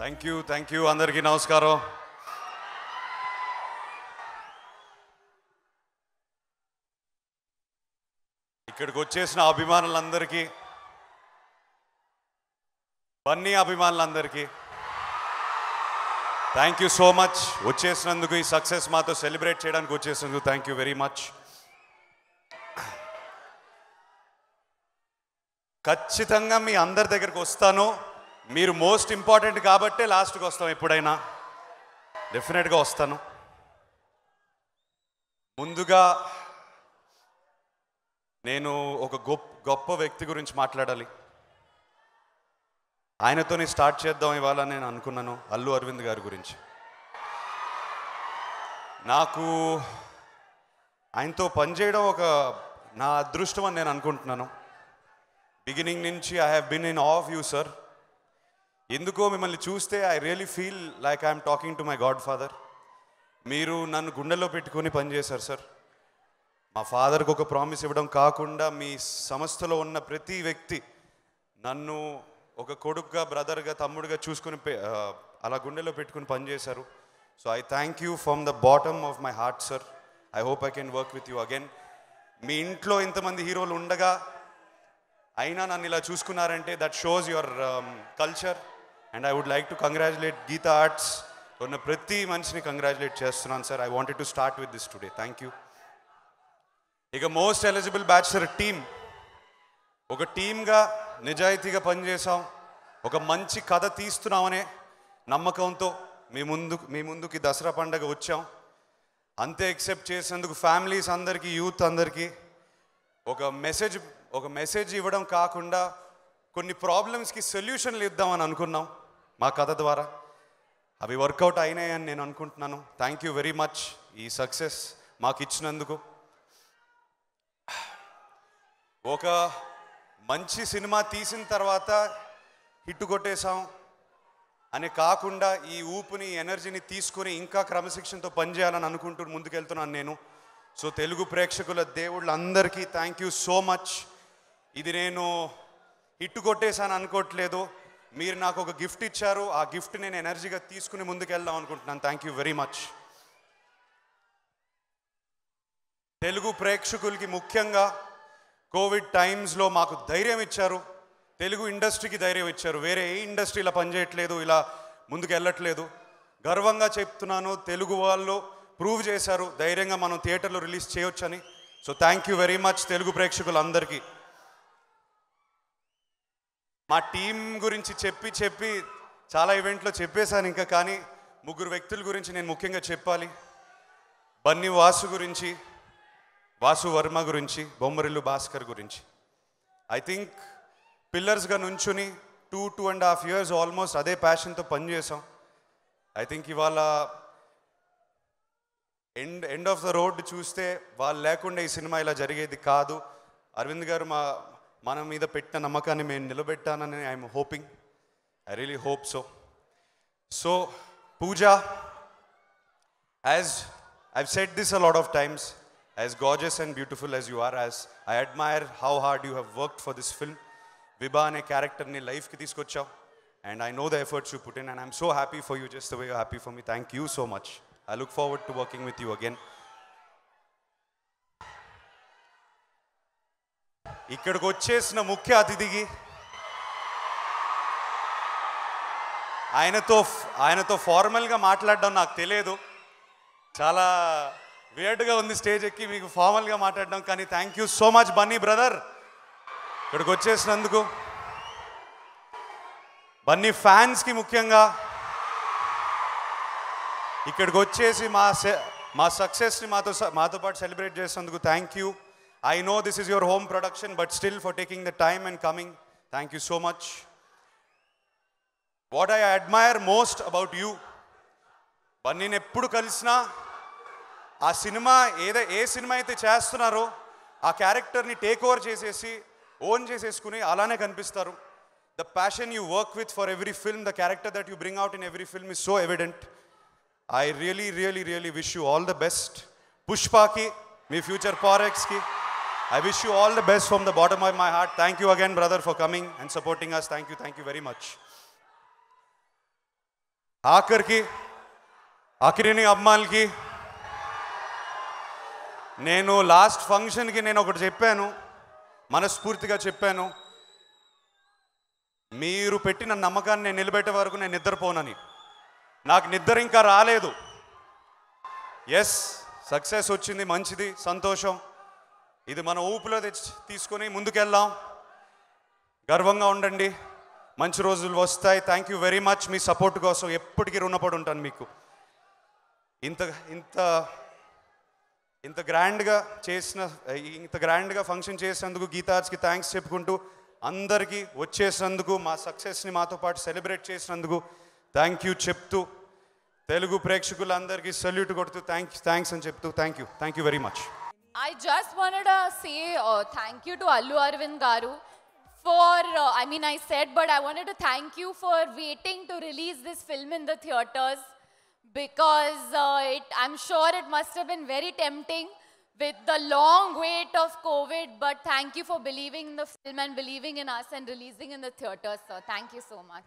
Thank you thank you అందరికీ నమస్కారం ఇక్కడికి వచ్చేసిన అభిమానులందరికీ బన్నీ అభిమానులందరికీ థ్యాంక్ యూ సో మచ్ వచ్చేసినందుకు ఈ సక్సెస్ మాతో సెలబ్రేట్ చేయడానికి వచ్చేసినందుకు థ్యాంక్ యూ వెరీ మచ్ ఖచ్చితంగా మీ అందరి దగ్గరికి వస్తాను మీరు మోస్ట్ ఇంపార్టెంట్ కాబట్టే లాస్ట్కి వస్తాం ఎప్పుడైనా డెఫినెట్గా వస్తాను ముందుగా నేను ఒక గొప్ప గొప్ప వ్యక్తి గురించి మాట్లాడాలి ఆయనతోనే స్టార్ట్ చేద్దాం ఇవాళ నేను అనుకున్నాను అల్లు అరవింద్ గారి గురించి నాకు ఆయనతో పనిచేయడం ఒక నా అదృష్టం అని నేను అనుకుంటున్నాను బిగినింగ్ నుంచి I have been in of you sir ఎందుకో మిమ్మల్ని చూస్తే I really feel like I'm talking to my godfather మీరు నన్ను గుండెల్లో పెట్టుకొని పనిచేశారు సార్ మా ఫాదర్కి ఒక ప్రామిస్ ఇవ్వడం కాకుండా మీ సంస్థలో ఉన్న ప్రతి వ్యక్తి నన్ను ఒక కొడుకుగా బ్రదర్గా తమ్ముడుగా చూసుకుని అలా గుండెలో పెట్టుకుని పనిచేశారు so I thank you from the bottom of my heart sir I hope I can work with you again మీ ఇంట్లో ఇంతమంది హీరోలు ఉండగా అయినా నన్ను ఇలా చూసుకున్నారంటే that shows your culture and I would like to congratulate Geetha Arts ఉన్న ప్రతి మనిషిని కంగ్రాచులేట్ చేస్తున్నాను sir I wanted to start with this today thank you ఇక మోస్ట్ ఎలిజిబుల్ బ్యాచ్లర్ టీం ఒక టీమ్గా నిజాయితీగా పనిచేసాం ఒక మంచి కథ తీస్తున్నామనే నమ్మకంతో మీ ముందు మీ ముందుకి దసరా పండగ వచ్చాం అంతే ఎక్సెప్ట్ చేసేందుకు ఫ్యామిలీస్ అందరికీ యూత్ అందరికీ ఒక మెసేజ్ ఒక మెసేజ్ ఇవ్వడం కాకుండా కొన్ని ప్రాబ్లమ్స్కి సొల్యూషన్లు ఇద్దామని అనుకున్నాం మా కథ ద్వారా అవి వర్కౌట్ అయినాయని నేను అనుకుంటున్నాను థ్యాంక్ యూ వెరీ మచ్ ఈ సక్సెస్ మాకు ఇచ్చినందుకు ఒక మంచి సినిమా తీసిన తర్వాత హిట్ కొట్టేశాం అని కాకుండా ఈ ఊపుని ఎనర్జీని తీసుకుని ఇంకా క్రమశిక్షణతో పనిచేయాలని అనుకుంటూ ముందుకెళ్తున్నాను నేను సో తెలుగు ప్రేక్షకుల దేవుళ్ళందరికీ థ్యాంక్ యూ సో మచ్ ఇది నేను హిట్టు కొట్టేశాను అనుకోవట్లేదు మీరు నాకు ఒక గిఫ్ట్ ఇచ్చారు ఆ గిఫ్ట్ నేను ఎనర్జీగా తీసుకుని ముందుకు వెళ్దాం అనుకుంటున్నాను thank you very much Telugu ప్రేక్షకులకి ముఖ్యంగా కోవిడ్ టైమ్స్లో మాకు ధైర్యం ఇచ్చారు తెలుగు ఇండస్ట్రీకి ధైర్యం ఇచ్చారు వేరే ఏ ఇండస్ట్రీ ఇలా పనిచేయట్లేదు ఇలా ముందుకు వెళ్ళట్లేదు గర్వంగా చెప్తున్నాను తెలుగు వాళ్ళు ప్రూవ్ చేశారు ధైర్యంగా మనం థియేటర్లో రిలీజ్ చేయొచ్చని so thank you very much Telugu ప్రేక్షకులందరికీ మా టీం గురించి చెప్పి చెప్పి చాలా ఈవెంట్లో చెప్పేశాను ఇంకా కానీ ముగ్గురు వ్యక్తుల గురించి నేను ముఖ్యంగా చెప్పాలి బన్నీ వాసు గురించి వాసు వర్మ గురించి బొమ్మరిల్లు భాస్కర్ గురించి ఐ థింక్ పిల్లర్స్గా నుంచుని two two and half years almost అదే ప్యాషన్తో పనిచేసాం ఐ థింక్ ఇవాళ end end of the road చూస్తే వాళ్ళు లేకుండా ఈ సినిమా ఇలా జరిగేది కాదు అరవింద్ గారు మా మన మీద పెట్టిన నమ్మకాన్ని మేము నిలబెట్టానని I'm hoping I really hope so so Pooja as I've said this a lot of times as gorgeous and beautiful as you are as I admire how hard you have worked for this film Vibha అనే క్యారెక్టర్ని లైఫ్కి తీసుకొచ్చావు and I know the efforts you put in and I'm so happy for you just way happy for me thank you so much I look forward to working with you again ఇక్కడికి వచ్చేసిన ముఖ్య అతిథికి ఆయనతో ఆయనతో ఫార్మల్గా మాట్లాడడం నాకు తెలియదు చాలా వేడ్గా ఉంది స్టేజ్ ఎక్కి మీకు ఫార్మల్గా మాట్లాడడం కానీ thank you so much Bunny brother ఇక్కడికి వచ్చేసినందుకు బన్నీ ఫ్యాన్స్కి ముఖ్యంగా ఇక్కడికి వచ్చేసి మా మా సక్సెస్ని మాతో మాతో పాటు సెలబ్రేట్ చేసినందుకు thank you I know this is your home production but still for taking the time and coming thank you so much what I admire most about you బన్నీని ఎప్పుడు కలిసినా ఆ సినిమా ఏదో ఏ సినిమా అయితే చేస్తున్నారో ఆ క్యారెక్టర్ని టేక్ ఓవర్ చేసేసి ఓన్ చేసేసుకుని అలానే కనిపిస్తారు the passion you work with for every film the character that you bring out in every film is so evident I really really really wish you all the best పుష్పాకి మీ future పారెక్స్కి I wish you all the best from the bottom of my heart thank you again brother for coming and supporting us thank you thank you very much ఆఖరికి ఆఖరిని అమ్మాయిలకి నేను last ఫంక్షన్కి నేను ఒకటి చెప్పాను మనస్ఫూర్తిగా చెప్పాను మీరు పెట్టిన నమ్మకాన్ని నేను నిలబెట్టే వరకు నేను నిద్రపోనని నాకు నిద్ర ఇంకా రాలేదు ఎస్ సక్సెస్ వచ్చింది మంచిది సంతోషం ఇది మన ఊపిలో తెచ్చి తీసుకొని ముందుకెళ్దాం గర్వంగా ఉండండి మంచి రోజులు వస్తాయి థ్యాంక్ యూ వెరీ మచ్ మీ సపోర్ట్ కోసం ఎప్పటికీ రుణపడి ఉంటాను మీకు ఇంత ఇంత ఇంత గ్రాండ్గా చేసిన ఇంత గ్రాండ్గా ఫంక్షన్ చేసినందుకు గీతాజ్కి థ్యాంక్స్ చెప్పుకుంటూ అందరికీ వచ్చేసినందుకు మా సక్సెస్ని మాతో పాటు సెలబ్రేట్ చేసినందుకు థ్యాంక్ యూ చెప్తూ తెలుగు ప్రేక్షకులందరికీ సల్యూట్ కొడుతూ థ్యాంక్ థ్యాంక్స్ అని చెప్తూ thank you thank you very much I just wanted to say uh, thank you to Allu Arvind Garu for, uh, I mean, I said, but I wanted to thank you for waiting to release this film in the theatres because uh, it, I'm sure it must have been very tempting with the long wait of COVID, but thank you for believing in the film and believing in us and releasing in the theatres, sir. Thank you so much.